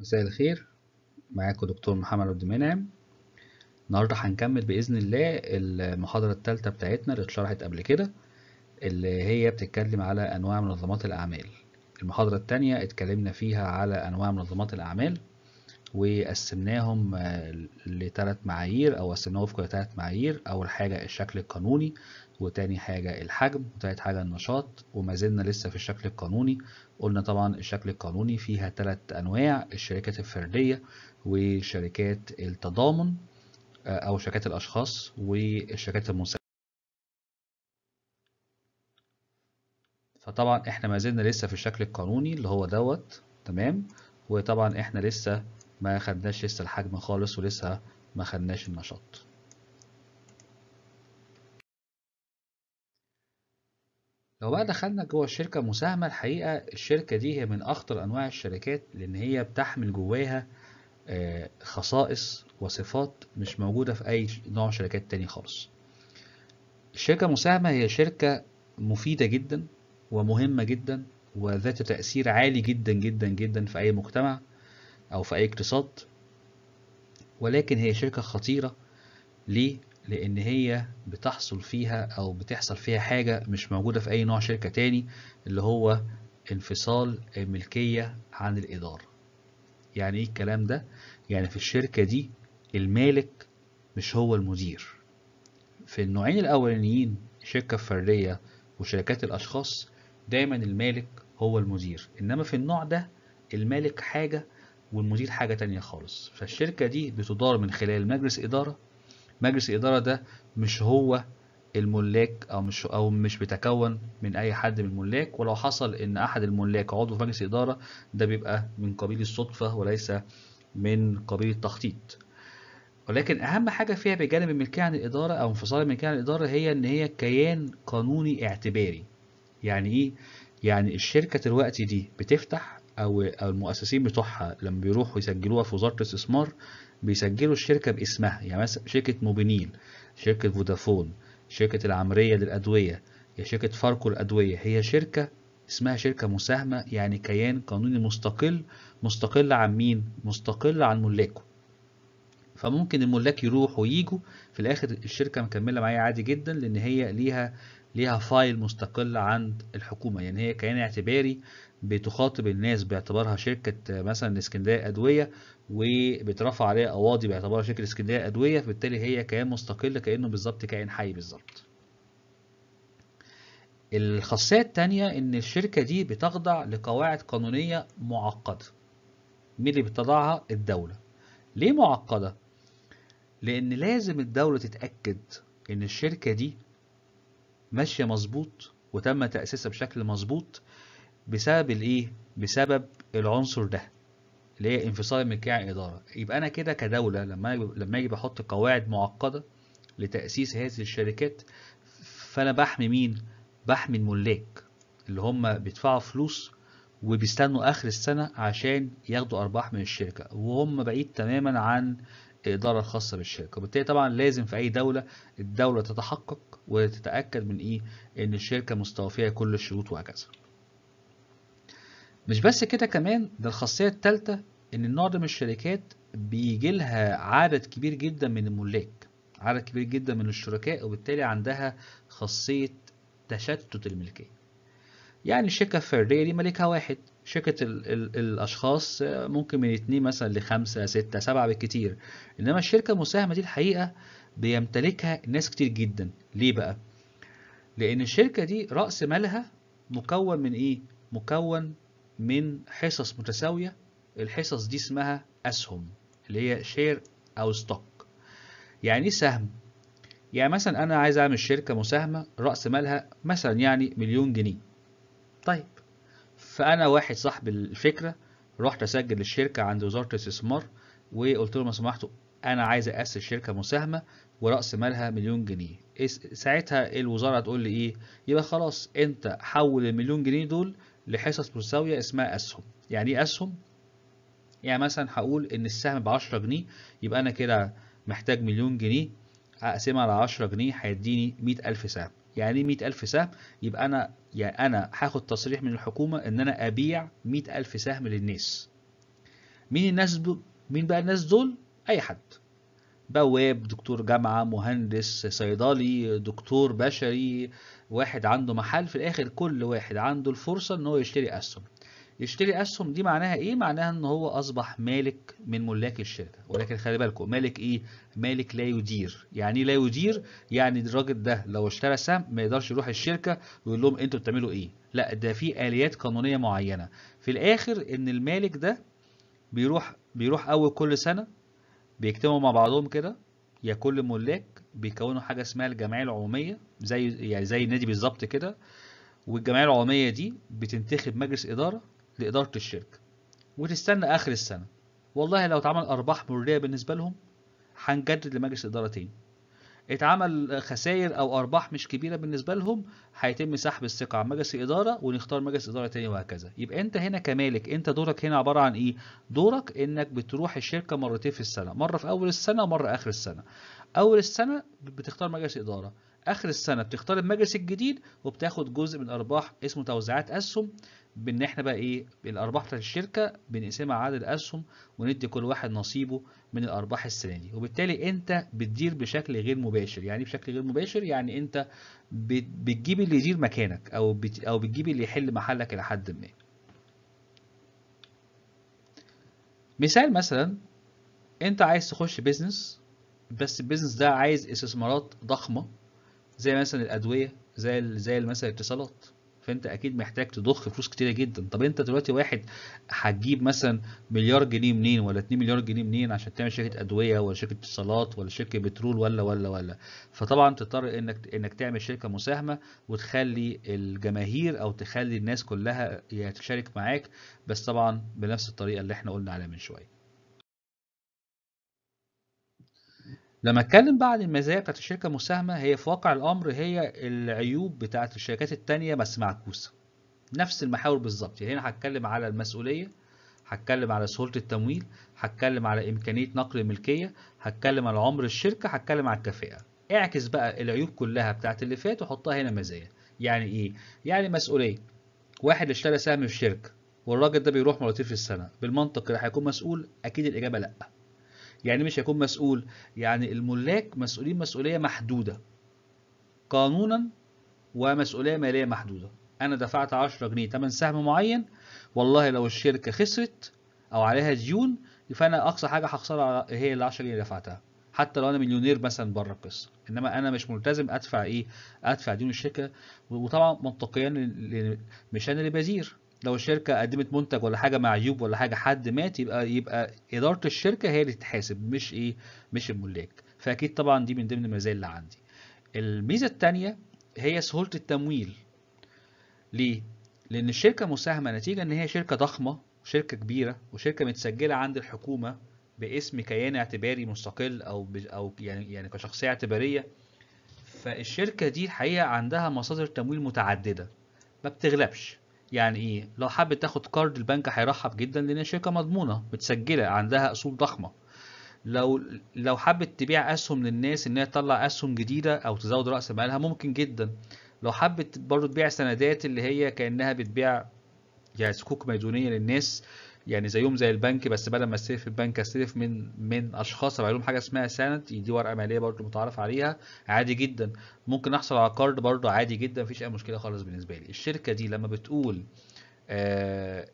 مساء الخير معاكم دكتور محمد عبد المنعم النهارده هنكمل باذن الله المحاضره الثالثه بتاعتنا اللي اتشرحت قبل كده اللي هي بتتكلم على انواع منظمات الاعمال المحاضره الثانيه اتكلمنا فيها على انواع منظمات الاعمال وقسمناهم آه، لثلاث معايير او قسمناهم وفق لثلاث معايير اول حاجه الشكل القانوني وتاني حاجه الحجم وتالت حاجه النشاط وما زلنا لسه في الشكل القانوني قلنا طبعا الشكل القانوني فيها ثلاث انواع الشركات الفرديه وشركات التضامن آه، او شركات الاشخاص والشركات المنسجمه فطبعا احنا ما زلنا لسه في الشكل القانوني اللي هو دوت تمام وطبعا احنا لسه ما خدناش لسه الحجم خالص ولسه ما خدناش النشاط لو بقى دخلنا جوه الشركة مساهمة الحقيقة الشركة دي هي من أخطر أنواع الشركات لأن هي بتحمل جواها آه، خصائص وصفات مش موجودة في أي نوع شركات تاني خالص الشركة مساهمة هي شركة مفيدة جدا ومهمة جدا وذات تأثير عالي جدا جدا جدا في أي مجتمع أو في أي اقتصاد ولكن هي شركة خطيرة ليه؟ لأن هي بتحصل فيها أو بتحصل فيها حاجة مش موجودة في أي نوع شركة تاني اللي هو انفصال الملكية عن الإدارة يعني إيه الكلام ده؟ يعني في الشركة دي المالك مش هو المدير في النوعين الأولانيين شركة فردية وشركات الأشخاص دايما المالك هو المدير إنما في النوع ده المالك حاجة والمدير حاجة تانية خالص فالشركة دي بتدار من خلال مجلس إدارة مجلس الإدارة ده مش هو الملاك أو مش أو مش بيتكون من أي حد من الملاك ولو حصل إن أحد الملاك عضو في مجلس إدارة ده بيبقى من قبيل الصدفة وليس من قبيل التخطيط ولكن أهم حاجة فيها بجانب الملكية عن الإدارة أو انفصال الملكية عن الإدارة هي إن هي كيان قانوني اعتباري يعني إيه؟ يعني الشركة دلوقتي دي بتفتح او المؤسسين بتوعها لما بيروحوا يسجلوها في وزاره الاستثمار بيسجلوا الشركه باسمها يعني مثلا شركه موبينيل شركه فودافون شركه العمريه للادويه يا شركه فاركو الادويه هي شركه اسمها شركه مساهمه يعني كيان قانوني مستقل مستقل عن مين مستقل عن ملاكه فممكن الملاك يروح ويجوا في الاخر الشركه مكمله معايا عادي جدا لان هي ليها ليها فايل مستقل عند الحكومة يعني هي كيان اعتباري بتخاطب الناس باعتبارها شركة مثلا اسكندرية أدوية وبترفع عليها قواضي باعتبارها شركة اسكندرية أدوية فبالتالي هي كيان مستقل كأنه بالظبط كائن حي بالظبط. الخاصية التانية إن الشركة دي بتخضع لقواعد قانونية معقدة. مين اللي بتضعها؟ الدولة. ليه معقدة؟ لأن لازم الدولة تتأكد إن الشركة دي ماشيه مظبوط وتم تاسيسها بشكل مظبوط بسبب الايه بسبب العنصر ده اللي هي انفصال الملكيه عن الاداره يبقى انا كده كدوله لما لما اجي بحط قواعد معقده لتاسيس هذه الشركات فانا بحمي مين بحمي الملاك اللي هم بيدفعوا فلوس وبيستنوا اخر السنه عشان ياخدوا ارباح من الشركه وهم بعيد تماما عن الإدارة الخاصة بالشركة وبالتالي طبعا لازم في أي دولة الدولة تتحقق وتتأكد من إيه إن الشركة مستوفية كل الشروط وهكذا مش بس كده كمان ده الخاصية التالتة إن من الشركات بيجي لها عدد كبير جدا من الملاك عدد كبير جدا من الشركاء وبالتالي عندها خاصية تشتت الملكية يعني الشركة الفردية دي مالكها واحد شركة ال ال الأشخاص ممكن من اتنين مثلا لخمسة ستة سبعة بالكتير إنما الشركة المساهمة دي الحقيقة بيمتلكها ناس كتير جدا ليه بقى؟ لأن الشركة دي رأس مالها مكون من إيه؟ مكون من حصص متساوية الحصص دي اسمها أسهم اللي هي شير أو ستوك يعني إيه سهم؟ يعني مثلا أنا عايز أعمل شركة مساهمة رأس مالها مثلا يعني مليون جنيه طيب فانا واحد صاحب الفكره رحت اسجل الشركه عند وزاره الاستثمار وقلت لهم لو سمحتوا انا عايز اسس شركه مساهمه وراس مالها مليون جنيه ساعتها الوزاره تقول لي ايه يبقى خلاص انت حول المليون جنيه دول لحصص متساويه اسمها اسهم يعني ايه اسهم يعني مثلا هقول ان السهم ب 10 جنيه يبقى انا كده محتاج مليون جنيه اقسمها على 10 جنيه هيديني 100000 سهم يعني ايه ألف سهم يبقى انا يعني انا هاخد تصريح من الحكومه ان انا ابيع مئة ألف سهم للناس مين الناس دول مين بقى الناس دول اي حد بواب دكتور جامعه مهندس صيدلي دكتور بشري واحد عنده محل في الاخر كل واحد عنده الفرصه ان هو يشتري اسهم يشتري اسهم دي معناها ايه معناها ان هو اصبح مالك من ملاك الشركه ولكن خلي بالكم مالك ايه مالك لا يدير يعني لا يدير يعني الراجل ده لو اشترى سهم ما يقدرش يروح الشركه ويقول لهم انتوا بتعملوا ايه لا ده في اليات قانونيه معينه في الاخر ان المالك ده بيروح بيروح اول كل سنه بيجتمعوا مع بعضهم كده يا كل ملاك بيكونوا حاجه اسمها الجمعيه العموميه زي يعني زي النادي بالظبط كده والجمعيه العموميه دي بتنتخب مجلس اداره لإدارة الشركة وتستنى آخر السنة والله لو اتعمل أرباح مرية بالنسبة لهم هنجدد لمجلس الإدارة تاني اتعمل خسائر أو أرباح مش كبيرة بالنسبة لهم هيتم سحب الثقة عن مجلس الإدارة ونختار مجلس إدارة تاني وهكذا يبقى أنت هنا كمالك أنت دورك هنا عبارة عن إيه؟ دورك إنك بتروح الشركة مرتين في السنة مرة في أول السنة ومرة آخر السنة أول السنة بتختار مجلس إدارة اخر السنه بتختار المجلس الجديد وبتاخد جزء من ارباح اسمه توزيعات اسهم بان احنا بقى ايه الارباح بتاعت الشركه بنقسمها على الاسهم وندي كل واحد نصيبه من الارباح السنه دي وبالتالي انت بتدير بشكل غير مباشر يعني بشكل غير مباشر يعني انت بتجيب اللي يدير مكانك او بت او بتجيب اللي يحل محلك الى حد ما مثال مثلا انت عايز تخش بيزنس بس البيزنس ده عايز استثمارات ضخمه زي مثلا الادويه زي زي مثلا الاتصالات فانت اكيد محتاج تضخ فلوس كتيره جدا طب انت دلوقتي واحد هتجيب مثلا مليار جنيه منين ولا 2 مليار جنيه منين عشان تعمل شركه ادويه ولا شركه اتصالات ولا شركه بترول ولا ولا ولا فطبعا تضطر انك انك تعمل شركه مساهمه وتخلي الجماهير او تخلي الناس كلها تشارك معاك بس طبعا بنفس الطريقه اللي احنا قلنا عليها من شويه لما اتكلم بقى عن المزايا بتاعت الشركه المساهمه هي في واقع الامر هي العيوب بتاعت الشركات التانية بس معكوسه نفس المحاور بالظبط يعني هنا هتكلم على المسؤوليه هتكلم على سهوله التمويل هتكلم على امكانيه نقل الملكيه هتكلم على عمر الشركه هتكلم على الكفاءه اعكس بقى العيوب كلها بتاعت اللي فات وحطها هنا مزايا يعني ايه يعني مسؤوليه واحد اشترى سهم في شركه والراجل ده بيروح مرتين في السنه بالمنطق اللي هيكون مسؤول اكيد الاجابه لا يعني مش هيكون مسؤول يعني الملاك مسؤولين مسؤولية محدودة قانونا ومسؤولية مالية محدودة أنا دفعت 10 جنيه تمن سهم معين والله لو الشركة خسرت أو عليها ديون فأنا أقصى حاجة هخسرها هي ال 10 جنيه اللي دفعتها حتى لو انا مليونير مثلا بره القصه انما انا مش ملتزم ادفع ايه ادفع ديون الشركه وطبعا منطقيا مش أنا اللي بزير لو الشركه قدمت منتج ولا حاجه معيوب ولا حاجه حد مات يبقى يبقى اداره الشركه هي اللي تتحاسب مش ايه مش الملاك فاكيد طبعا دي من ضمن المزايا اللي عندي الميزه الثانيه هي سهوله التمويل ليه لان الشركه مساهمه نتيجه ان هي شركه ضخمه شركه كبيره وشركه متسجله عند الحكومه باسم كيان اعتباري مستقل او او يعني يعني كشخصيه اعتباريه فالشركه دي الحقيقه عندها مصادر تمويل متعدده ما بتغلبش يعني ايه لو حابب تاخد كارد البنك هيرحب جدا لان شركه مضمونه متسجله عندها اصول ضخمه لو لو حبت تبيع اسهم للناس ان هي تطلع اسهم جديده او تزود راس مالها ممكن جدا لو حابة برضه تبيع سندات اللي هي كانها بتبيع يعني سكوك ميدونيه للناس يعني زيهم زي البنك بس بدل ما استلف البنك استلف من من اشخاص بقى لهم حاجه اسمها سند دي ورقه ماليه برضو متعارف عليها عادي جدا ممكن احصل على كارد برضو عادي جدا مفيش اي مشكله خالص بالنسبه لي الشركه دي لما بتقول آه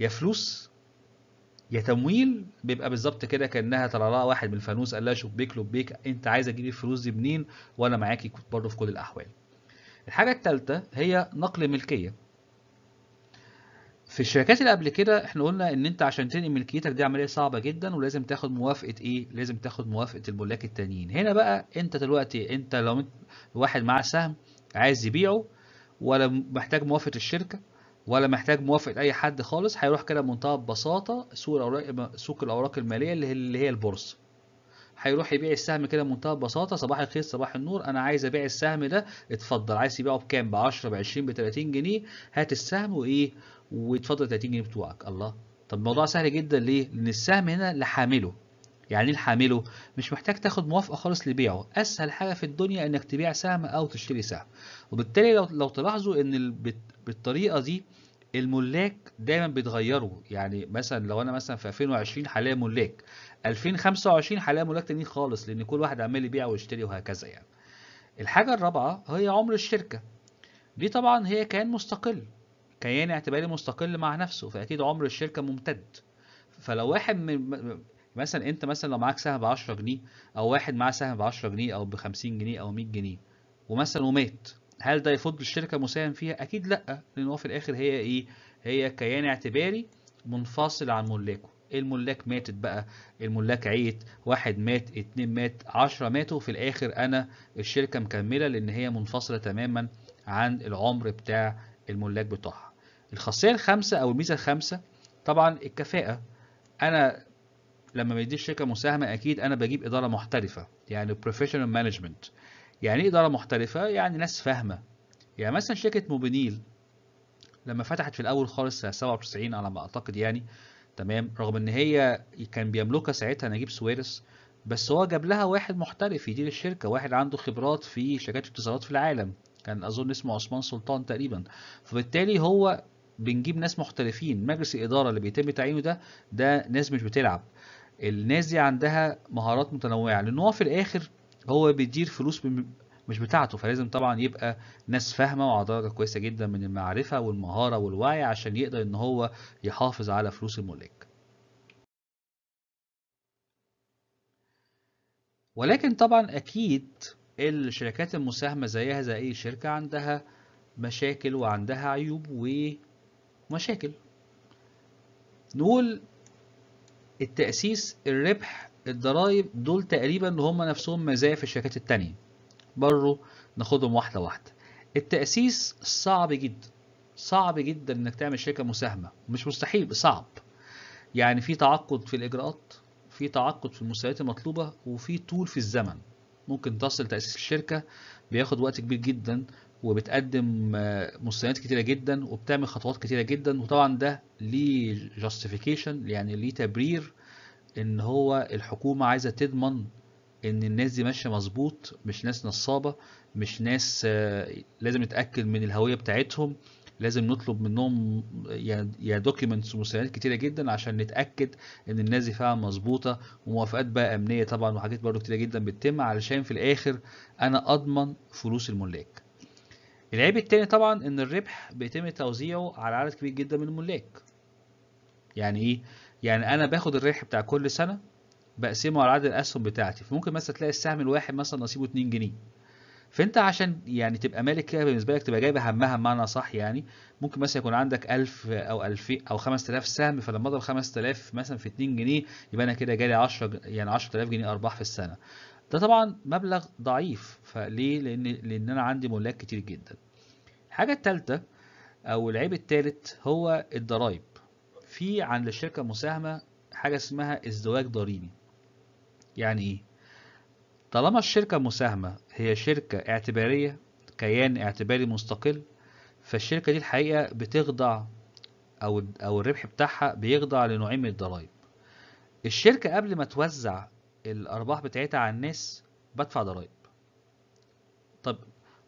يا فلوس يا تمويل بيبقى بالظبط كده كانها طلع لها واحد من الفانوس قال لها شوف بيك لو بيك انت عايز اجيب الفلوس دي منين وانا معاكي برضو في كل الاحوال الحاجه الثالثه هي نقل ملكيه في الشركات اللي قبل كده احنا قلنا ان انت عشان تنقل ملكيتك دي عمليه صعبه جدا ولازم تاخد موافقه ايه لازم تاخد موافقه الملاك التانيين هنا بقى انت دلوقتي انت لو واحد معاه سهم عايز يبيعه ولا محتاج موافقه الشركه ولا محتاج موافقه اي حد خالص هيروح كده بمنتهى البساطه سوق الاوراق سوق الاوراق الماليه اللي هي البورصه هيروح يبيع السهم كده بمنتهى البساطه صباح الخير صباح النور انا عايز ابيع السهم ده اتفضل عايز تبيعه بكام ب 10 ب 20 ب 30 جنيه هات السهم وايه وتفضل 30 جنيه بتوعك الله طب الموضوع سهل جدا ليه؟ لأن السهم هنا لحامله يعني ايه لحامله؟ مش محتاج تاخد موافقة خالص لبيعه، أسهل حاجة في الدنيا إنك تبيع سهم أو تشتري سهم، وبالتالي لو لو تلاحظوا إن بالطريقة دي الملاك دايما بيتغيروا، يعني مثلا لو أنا مثلا في 2020 هلاقي ملاك، 2025 هلاقي ملاك تاني خالص لأن كل واحد عمال يبيع ويشتري وهكذا يعني. الحاجة الرابعة هي عمر الشركة، دي طبعا هي كيان مستقل كيان اعتباري مستقل مع نفسه فأكيد عمر الشركة ممتد فلو واحد من مثلا انت مثلا لو معاك سهم ب 10 جنيه او واحد معاه سهم ب 10 جنيه او ب 50 جنيه او 100 جنيه ومثلا ومات هل ده يفض الشركه مساهم فيها اكيد لا لان هو في الاخر هي ايه هي كيان اعتباري منفصل عن ملاكه إيه الملاك ماتت بقى الملاك عيت واحد مات اتنين مات عشرة ماتوا في الاخر انا الشركة مكملة لان هي منفصلة تماما عن العمر بتاع الملاك بتاعها الخاصيه الخامسه او الميزه الخامسه طبعا الكفاءه انا لما بدي شركه مساهمه اكيد انا بجيب اداره محترفه يعني بروفيشنال مانجمنت يعني ايه اداره محترفه يعني ناس فاهمه يعني مثلا شركه موبينيل لما فتحت في الاول خالص سنه 97 على ما اعتقد يعني تمام رغم ان هي كان بيملكها ساعتها نجيب سويرس بس هو جاب لها واحد محترف يدير الشركه واحد عنده خبرات في شركات اتصالات في العالم كان اظن اسمه عثمان سلطان تقريبا فبالتالي هو بنجيب ناس محترفين مجلس الاداره اللي بيتم تعيينه ده ده ناس مش بتلعب الناس دي عندها مهارات متنوعه لان هو في الاخر هو بيدير فلوس مش بتاعته فلازم طبعا يبقى ناس فاهمه وعلى درجه كويسه جدا من المعرفه والمهاره والوعي عشان يقدر ان هو يحافظ على فلوس الملاك ولكن طبعا اكيد الشركات المساهمه زيها زي اي شركه عندها مشاكل وعندها عيوب و مشاكل نقول التأسيس الربح الضرائب دول تقريبا هم نفسهم مزايا في الشركات التانية بره ناخدهم واحدة واحدة التأسيس صعب جدا صعب جدا انك تعمل شركة مساهمة مش مستحيل صعب يعني في تعقد في الإجراءات في تعقد في المستويات المطلوبة وفي طول في الزمن ممكن تصل تأسيس الشركة بياخد وقت كبير جدا وبتقدم آه، مستندات كتيره جدا وبتعمل خطوات كتيره جدا وطبعا ده ليه جاستيفيكيشن يعني ليه تبرير ان هو الحكومه عايزه تضمن ان الناس دي ماشيه مظبوط مش ناس نصابه مش ناس آه، لازم نتاكد من الهويه بتاعتهم لازم نطلب منهم يا دوكيومنتس ومستندات كتيره جدا عشان نتاكد ان الناس دي فعلا مظبوطه وموافقات بقى امنيه طبعا وحاجات برضو كتيره جدا بتتم علشان في الاخر انا اضمن فلوس الملاك العيب التاني طبعا ان الربح بيتم توزيعه على عدد كبير جدا من الملاك يعني ايه يعني انا باخد الربح بتاع كل سنه بقسمه على عدد الاسهم بتاعتي فممكن مثلا تلاقي السهم الواحد مثلا نصيبه 2 جنيه فانت عشان يعني تبقى مالك كده بالنسبه لك تبقى جايب همها بمعنى صح يعني ممكن مثلا يكون عندك 1000 او 2000 او 5000 سهم فلما اضرب 5000 مثلا في 2 جنيه يبقى انا كده جالي 10 يعني 10000 جنيه ارباح في السنه ده طبعا مبلغ ضعيف فليه لان لان انا عندي ملاك كتير جدا الحاجه الثالثه او العيب الثالث هو الضرايب في عند الشركه المساهمه حاجه اسمها ازدواج ضريبي يعني ايه طالما الشركه المساهمه هي شركه اعتباريه كيان اعتباري مستقل فالشركه دي الحقيقه بتخضع او او الربح بتاعها بيخضع لنوعين من الضرايب الشركه قبل ما توزع الارباح بتاعتها على الناس بدفع ضرائب طب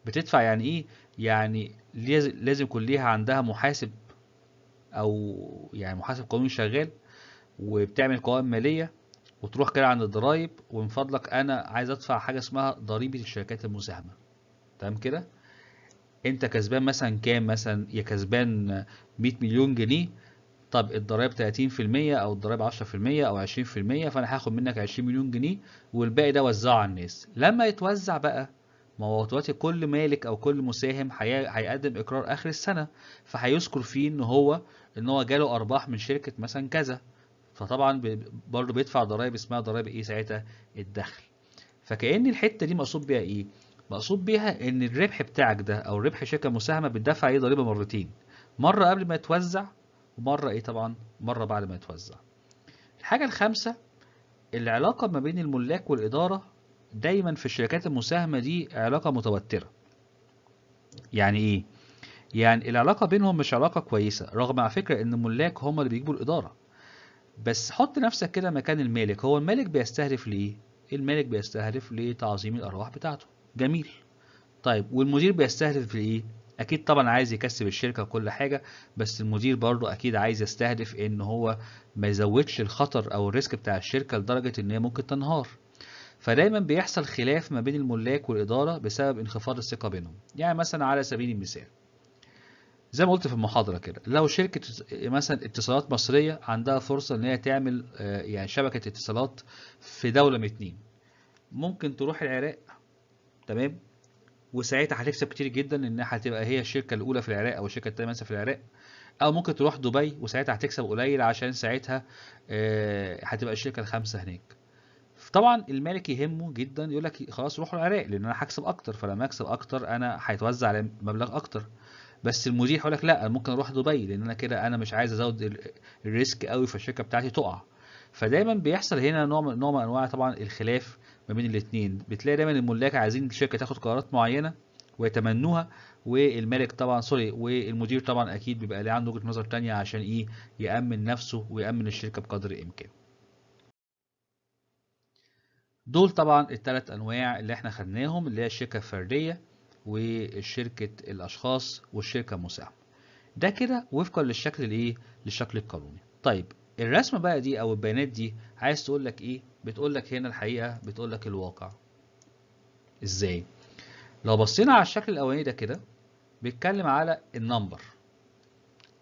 بتدفع يعني ايه يعني لازم يكون ليها عندها محاسب او يعني محاسب قانوني شغال وبتعمل قوائم ماليه وتروح كده عند الضرايب ومن فضلك انا عايز ادفع حاجه اسمها ضريبه الشركات المساهمه تمام كده انت كسبان مثلا كام مثلا يا كسبان 100 مليون جنيه طب الضرايب 30% او الضرايب 10% او 20% فانا هاخد منك 20 مليون جنيه والباقي ده وزعه على الناس لما يتوزع بقى ما هو دلوقتي كل مالك او كل مساهم هيقدم اقرار اخر السنه فهيذكر فيه ان هو ان هو جاله ارباح من شركه مثلا كذا فطبعا برضه بيدفع ضرائب اسمها ضرائب ايه ساعتها الدخل فكأن الحته دي مقصود بيها ايه مقصود بيها ان الربح بتاعك ده او ربح شركه مساهمه بتدفع ايه ضريبه مرتين مره قبل ما يتوزع ومرة إيه طبعا مرة بعد ما يتوزع الحاجة الخامسة العلاقة ما بين الملاك والإدارة دايما في الشركات المساهمة دي علاقة متوترة يعني إيه؟ يعني العلاقة بينهم مش علاقة كويسة رغم على فكرة إن الملاك هم اللي بيجيبوا الإدارة بس حط نفسك كده مكان المالك هو المالك بيستهدف لإيه؟ المالك بيستهدف لتعظيم الأرواح بتاعته جميل طيب والمدير بيستهدف لإيه؟ اكيد طبعا عايز يكسب الشركه وكل حاجه بس المدير برضه اكيد عايز يستهدف ان هو ما يزودش الخطر او الريسك بتاع الشركه لدرجه ان هي ممكن تنهار فدايما بيحصل خلاف ما بين الملاك والاداره بسبب انخفاض الثقه بينهم يعني مثلا على سبيل المثال زي ما قلت في المحاضره كده لو شركه مثلا اتصالات مصريه عندها فرصه ان هي تعمل آه، يعني شبكه اتصالات في دوله من اتنين ممكن تروح العراق تمام وساعتها هتكسب كتير جدا لانها هتبقى هي الشركه الاولى في العراق او الشركه الثانيه مثلا في العراق او ممكن تروح دبي وساعتها هتكسب قليل عشان ساعتها آه، هتبقى الشركه الخامسه هناك طبعا المالك يهمه جدا يقول لك خلاص روحوا العراق لان انا هكسب اكتر فلما اكسب اكتر انا هيتوزع على مبلغ اكتر بس المدير هيقول لك لا انا ممكن اروح دبي لان انا كده انا مش عايز ازود الريسك قوي فالشركه بتاعتي تقع فدايما بيحصل هنا نوع نوع من انواع طبعا الخلاف ما بين الاثنين بتلاقي دايما الملاك عايزين الشركه تاخد قرارات معينه ويتمنوها والمالك طبعا سوري والمدير طبعا اكيد بيبقى ليه عنده وجهه نظر ثانيه عشان ايه يامن نفسه ويامن الشركه بقدر الامكان دول طبعا الثلاث انواع اللي احنا خدناهم اللي هي الشركه الفرديه وشركه الاشخاص والشركه المساهمه ده كده وفقا للشكل الايه للشكل القانوني طيب الرسمه بقى دي او البيانات دي عايز تقول لك ايه بتقول لك هنا الحقيقه بتقول لك الواقع ازاي لو بصينا على الشكل الاولاني ده كده بيتكلم على النمبر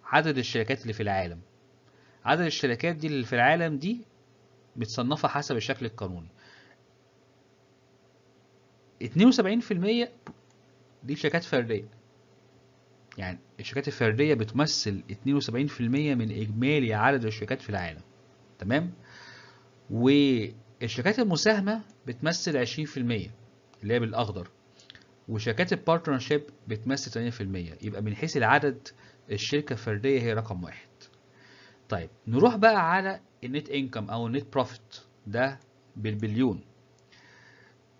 عدد الشركات اللي في العالم عدد الشركات دي اللي في العالم دي متصنفه حسب الشكل القانوني 72% دي شركات فرديه يعني الشركات الفرديه بتمثل 72% من اجمالي عدد الشركات في العالم تمام والشركات المساهمة بتمثل 20% اللي هي بالأخضر وشركات البارتنرشيب بتمثل 80% يبقى من حيث العدد الشركة الفردية هي رقم واحد طيب نروح بقى على النت انكم أو النت بروفيت ده بالبليون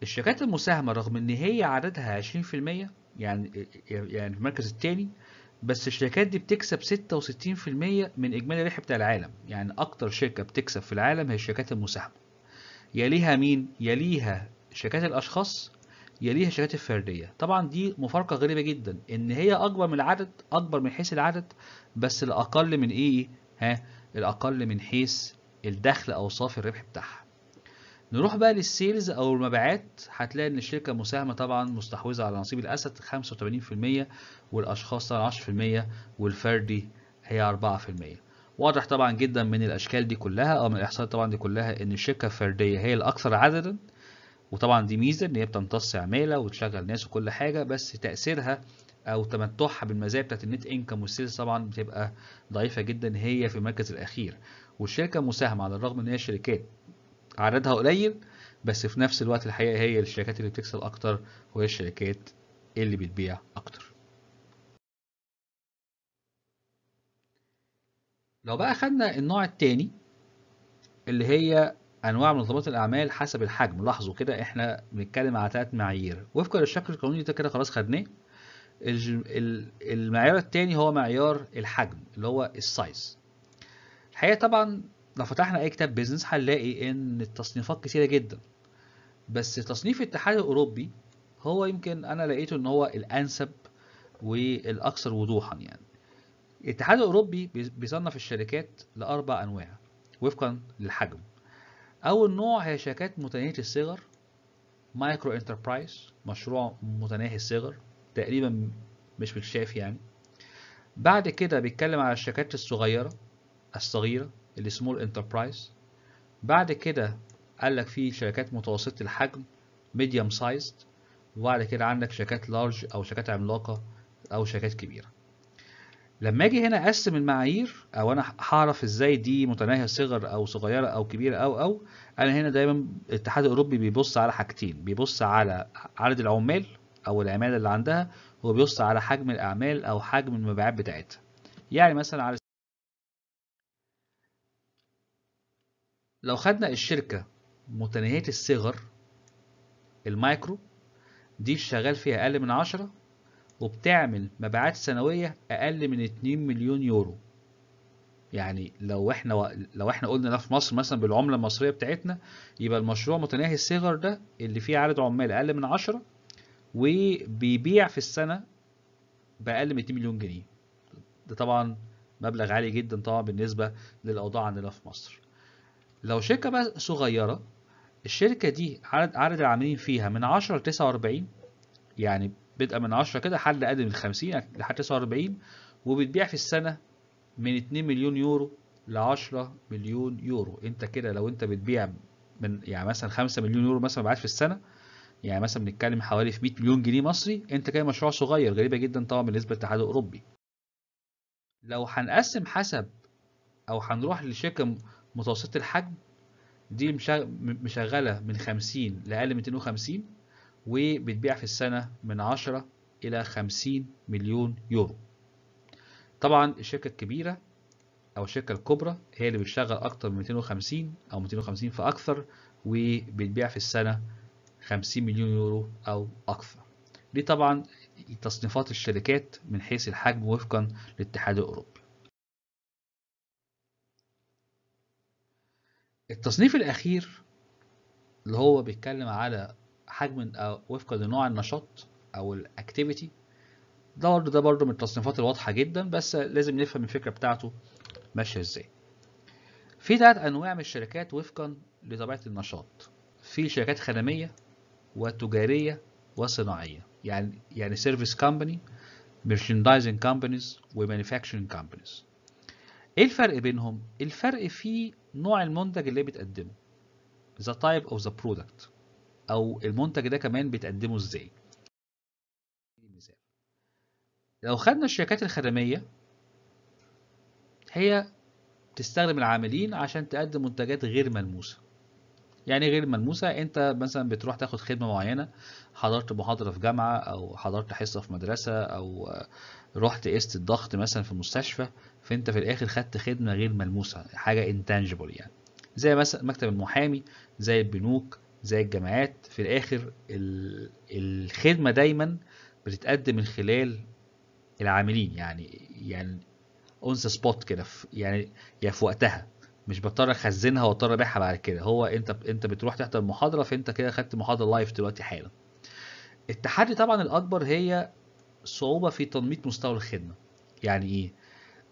الشركات المساهمة رغم إن هي عددها 20% يعني يعني في المركز الثاني بس الشركات دي بتكسب 66% من اجمالي الربح بتاع العالم يعني اكتر شركه بتكسب في العالم هي الشركات المساهمه يليها مين يليها شركات الاشخاص يليها الشركات الفرديه طبعا دي مفارقه غريبه جدا ان هي اكبر من العدد اكبر من حيث العدد بس الاقل من ايه ها الاقل من حيث الدخل او صافي الربح بتاعها نروح بقى للسيلز او المبيعات هتلاقي ان الشركه مساهمه طبعا مستحوذه على نصيب الاسد 85% والاشخاص طبعا 10% والفردي هي 4% واضح طبعا جدا من الاشكال دي كلها او من الاحصائيات طبعا دي كلها ان الشركه الفرديه هي الاكثر عددا وطبعا دي ميزه ان هي بتمتص عماله وتشغل ناس وكل حاجه بس تاثيرها او تمتعها بالمزايا بتاعت النت انكم والسيلز طبعا بتبقى ضعيفه جدا هي في المركز الاخير والشركه مساهمه على الرغم ان هي شركات عددها قليل بس في نفس الوقت الحقيقه هي الشركات اللي بتكسب اكتر وهي الشركات اللي بتبيع اكتر لو بقى خدنا النوع الثاني اللي هي انواع منظمات الاعمال حسب الحجم لاحظوا كده احنا بنتكلم على ثلاث معايير وفقا للشكل القانوني ده كده خلاص خدناه المعيار الثاني هو معيار الحجم اللي هو السايز الحقيقه طبعا لو فتحنا اي كتاب بيزنس هنلاقي ان التصنيفات كتيره جدا بس تصنيف الاتحاد الاوروبي هو يمكن انا لقيته ان هو الانسب والاكثر وضوحا يعني الاتحاد الاوروبي بيصنف الشركات لاربع انواع وفقا للحجم اول نوع هي شركات متناهيه الصغر مايكرو انتربرايز مشروع متناهي الصغر تقريبا مش متشاف يعني بعد كده بيتكلم على الشركات الصغيره الصغيره السمول انتربرايز بعد كده قال لك في شركات متوسطة الحجم ميديوم سايزد وبعد كده عندك شركات لارج او شركات عملاقة او شركات كبيرة لما اجي هنا اقسم المعايير او انا هعرف ازاي دي متناهيه صغر او صغيره او كبيره او او انا هنا دايما الاتحاد الاوروبي بيبص على حاجتين بيبص على عدد العمال او العماله اللي عندها وبيبص على حجم الاعمال او حجم المبيعات بتاعتها يعني مثلا على لو خدنا الشركة متناهية الصغر المايكرو دي شغال فيها أقل من عشرة وبتعمل مبيعات سنوية أقل من 2 مليون يورو يعني لو احنا و... لو احنا قلنا ده في مصر مثلا بالعمله المصريه بتاعتنا يبقى المشروع متناهي الصغر ده اللي فيه عدد عمال اقل من عشرة وبيبيع في السنه باقل من 2 مليون جنيه ده طبعا مبلغ عالي جدا طبعا بالنسبه للاوضاع عندنا في مصر لو شركة بقى صغيرة الشركة دي عدد عدد العاملين فيها من 10 ل 49 يعني بدأ من 10 كده حد قدم من 50 لحد 49 وبتبيع في السنة من 2 مليون يورو ل 10 مليون يورو انت كده لو انت بتبيع من يعني مثلا 5 مليون يورو مثلا مبيعات في السنة يعني مثلا بنتكلم حوالي في 100 مليون جنيه مصري انت كده مشروع صغير غريبة جدا طبعا بالنسبة للاتحاد الاوروبي لو هنقسم حسب او هنروح لشركة متوسطة الحجم دي مشغلة من 50 لأقل من 250 وبتبيع في السنة من 10 إلى 50 مليون يورو طبعا الشركة الكبيرة أو الشركة الكبرى هي اللي بتشغل أكتر من 250 أو 250 فأكثر وبتبيع في السنة 50 مليون يورو أو أكثر دي طبعا تصنيفات الشركات من حيث الحجم وفقا للاتحاد الأوروبي التصنيف الأخير اللي هو بيتكلم على حجم أو وفقا لنوع النشاط أو الأكتيفيتي ده برضه ده برضه من التصنيفات الواضحة جدا بس لازم نفهم الفكرة بتاعته ماشية ازاي. في تلات أنواع من الشركات وفقا لطبيعة النشاط. في شركات خدمية وتجارية وصناعية يعني يعني سيرفيس كومباني merchandising companies ومانيفاكتشرنج كومبانيز ايه الفرق بينهم الفرق في نوع المنتج اللي بتقدمه the type of the product أو المنتج ده كمان بتقدمه إزاي لو خدنا الشركات الخدمية هي بتستخدم العاملين عشان تقدم منتجات غير ملموسة يعني غير ملموسة انت مثلا بتروح تاخد خدمة معينة حضرت محاضرة في جامعة او حضرت حصة في مدرسة او رحت قست الضغط مثلا في مستشفى فانت في الاخر خدت خدمة غير ملموسة حاجة انتانجبل يعني زي مثلا مكتب المحامي زي البنوك زي الجامعات في الاخر الخدمة دايما بتتقدم من خلال العاملين يعني يعني اون سبوت كده يعني يا في وقتها مش بضطر اخزنها واضطر ابيعها بعد كده هو انت انت بتروح تحضر محاضره فانت كده خدت محاضره لايف دلوقتي حالا التحدي طبعا الاكبر هي صعوبه في تنميط مستوى الخدمه يعني ايه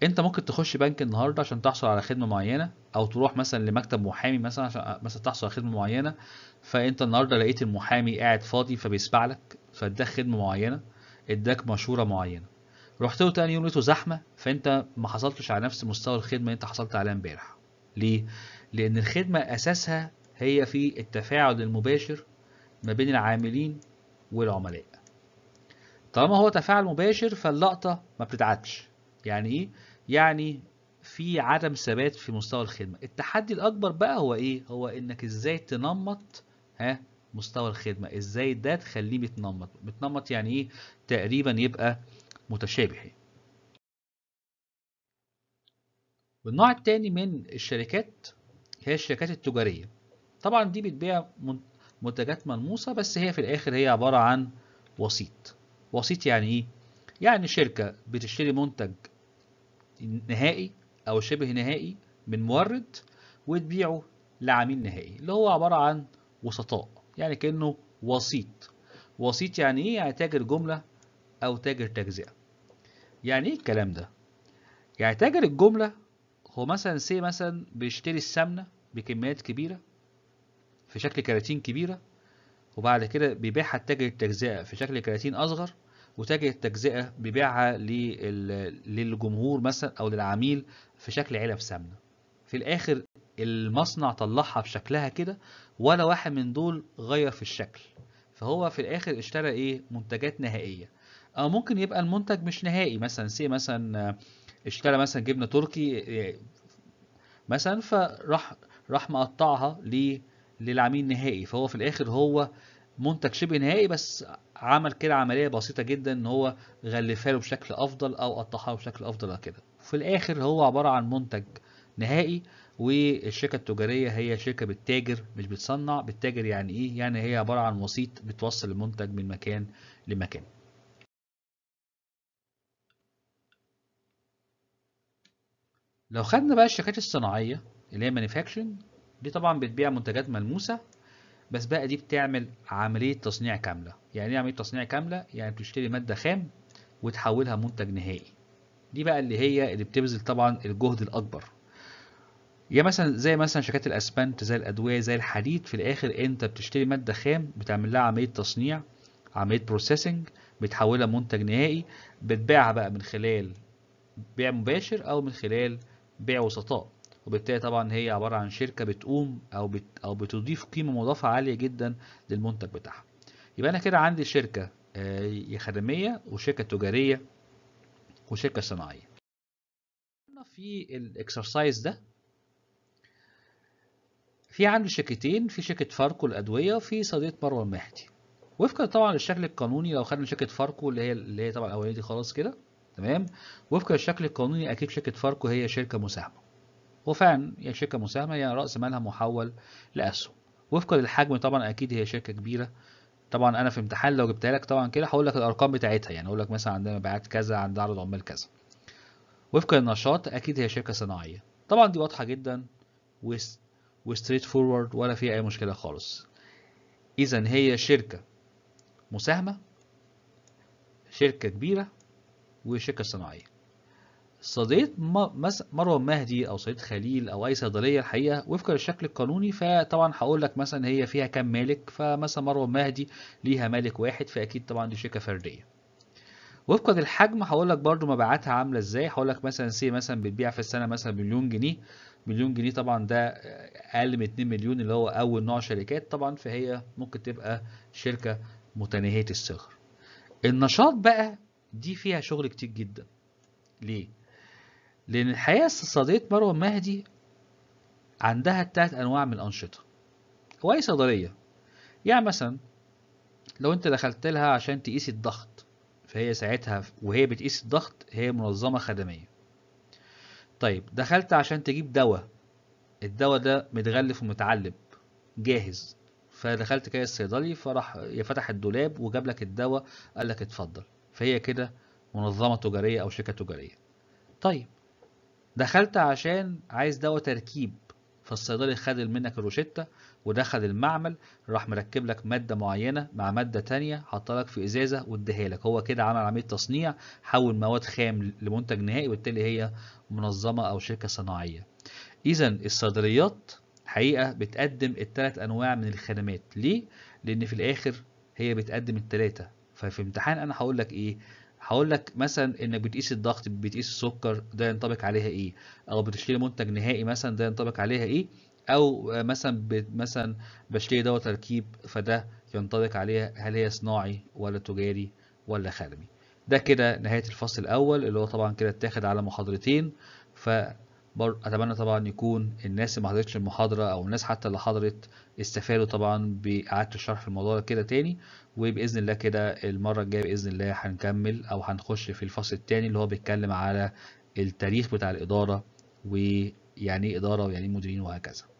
انت ممكن تخش بنك النهارده عشان تحصل على خدمه معينه او تروح مثلا لمكتب محامي مثلا عشان آه، مثلا تحصل على خدمه معينه فانت النهارده لقيت المحامي قاعد فاضي فبيسمع لك فاداك خدمه معينه اداك مشوره معينه رحت له تاني يوم لقيته زحمه فانت ما حصلتش على نفس مستوى الخدمه اللي انت حصلت عليها امبارح ليه؟ لأن الخدمة أساسها هي في التفاعل المباشر ما بين العاملين والعملاء طالما هو تفاعل مباشر فاللقطة ما بتتعدش يعني إيه؟ يعني في عدم ثبات في مستوى الخدمة التحدي الأكبر بقى هو إيه؟ هو إنك إزاي تنمط ها مستوى الخدمة إزاي ده تخليه متنمط متنمط يعني إيه؟ تقريبا يبقى متشابه يعني. والنوع التاني من الشركات هي الشركات التجارية طبعا دي بتبيع منتجات ملموسة بس هي في الآخر هي عبارة عن وسيط وسيط يعني إيه؟ يعني شركة بتشتري منتج نهائي أو شبه نهائي من مورد وتبيعه لعميل نهائي اللي هو عبارة عن وسطاء يعني كأنه وسيط وسيط يعني إيه؟ يعني تاجر جملة أو تاجر تجزئة يعني إيه الكلام ده؟ يعني تاجر الجملة هو مثلا سي مثلا بيشتري السمنه بكميات كبيره في شكل كراتين كبيره وبعد كده بيبيعها لتاجر التجزئه في شكل كراتين اصغر وتاجر التجزئه بيبيعها للجمهور مثلا او للعميل في شكل علب سمنه في الاخر المصنع طلعها بشكلها كده ولا واحد من دول غير في الشكل فهو في الاخر اشترى ايه منتجات نهائيه او ممكن يبقى المنتج مش نهائي مثلا سي مثلا اشترى مثلا جبنه تركي آه، مثلا فراح راح مقطعها للعميل نهائي فهو في الاخر هو منتج شبه نهائي بس عمل كده عمليه بسيطه جدا ان هو غلفها له بشكل افضل او قطعها له بشكل افضل كده في الاخر هو عباره عن منتج نهائي والشركه التجاريه هي شركه بتتاجر مش بتصنع بتتاجر يعني ايه يعني هي عباره عن وسيط بتوصل المنتج من مكان لمكان لو خدنا بقى الشركات الصناعية اللي هي مانيفاكشن دي طبعا بتبيع منتجات ملموسة بس بقى دي بتعمل عملية تصنيع كاملة يعني ايه عملية تصنيع كاملة؟ يعني بتشتري مادة خام وتحولها منتج نهائي دي بقى اللي هي اللي بتبذل طبعا الجهد الأكبر يا مثلا زي مثلا شركات الاسمنت زي الادويه زي الحديد في الاخر انت بتشتري ماده خام بتعمل لها عمليه تصنيع عمليه بروسيسنج بتحولها لمنتج نهائي بتبيعها بقى من خلال بيع مباشر او من خلال بيع وسطاء وبالتالي طبعا هي عباره عن شركه بتقوم او بت او بتضيف قيمه مضافه عاليه جدا للمنتج بتاعها يبقى انا كده عندي شركه آه، خدميه وشركه تجاريه وشركه صناعيه في الاكسرسايز ده في عندي شركتين في شركه فاركو الادويه وفي صيدليه مروه المحتي وفقا طبعا للشكل القانوني لو خدنا شركه فاركو اللي هي اللي هي طبعا الاولانيه دي خلاص كده تمام وفق الشكل القانوني اكيد شركه فاركو هي شركه مساهمه وفعلا هي شركه مساهمه يعني راس مالها محول لاسهم وفقا للحجم طبعا اكيد هي شركه كبيره طبعا انا في امتحان لو جبتها لك طبعا كده هقول لك الارقام بتاعتها يعني اقول لك مثلا عندنا مبيعات كذا عندها عدد عمال كذا وفقا للنشاط اكيد هي شركه صناعيه طبعا دي واضحه جدا وستريت فورورد ولا فيها اي مشكله خالص اذا هي شركه مساهمه شركه كبيره والشركة الصناعية صيدلية مروان مهدي أو صيدلية خليل أو أي صيدلية الحقيقة وفقا للشكل القانوني فطبعا هقول لك مثلا هي فيها كام مالك فمثلا مروان مهدي ليها مالك واحد فأكيد طبعا دي شركة فردية وفقا للحجم هقول لك برده مبيعاتها عاملة ازاي هقول لك مثلا سي مثلا بتبيع في السنة مثلا مليون جنيه مليون جنيه طبعا ده أقل من 2 مليون اللي هو أول نوع شركات طبعا فهي ممكن تبقى شركة متناهية الصغر النشاط بقى دي فيها شغل كتير جدا ليه لان الحقيقه استشهاديه مروه مهدي عندها تلات انواع من الانشطه هو اي صيدليه يعني مثلا لو انت دخلت لها عشان تقيس الضغط فهي ساعتها وهي بتقيس الضغط هي منظمه خدميه طيب دخلت عشان تجيب دواء الدواء ده متغلف ومتعلب جاهز فدخلت كده الصيدلي فراح فتح الدولاب وجاب لك الدواء قال لك اتفضل فهي كده منظمة تجارية أو شركة تجارية طيب دخلت عشان عايز دواء تركيب فالصيدلي خد منك الروشتة ودخل المعمل راح مركب لك مادة معينة مع مادة تانية حطها لك في إزازة واديها لك هو كده عمل عملية تصنيع حول مواد خام لمنتج نهائي وبالتالي هي منظمة أو شركة صناعية إذا الصيدليات حقيقة بتقدم التلات أنواع من الخدمات ليه؟ لأن في الآخر هي بتقدم التلاتة ففي امتحان انا هقول لك ايه هقول لك مثلا انك بتقيس الضغط بتقيس السكر ده ينطبق عليها ايه او بتشتري منتج نهائي مثلا ده ينطبق عليها ايه او مثلا مثلا بشتري دواء تركيب فده ينطبق عليها هل هي صناعي ولا تجاري ولا خدمي ده كده نهايه الفصل الاول اللي هو طبعا كده اتاخد على محاضرتين ف اتمنى طبعا يكون الناس اللي ما حضرتش المحاضره او الناس حتى اللي حضرت استفادوا طبعا باعاده الشرح في الموضوع ده كده تاني وباذن الله كده المره الجايه باذن الله هنكمل او هنخش في الفصل التاني اللي هو بيتكلم على التاريخ بتاع الاداره ويعني ايه اداره ويعني ايه مديرين وهكذا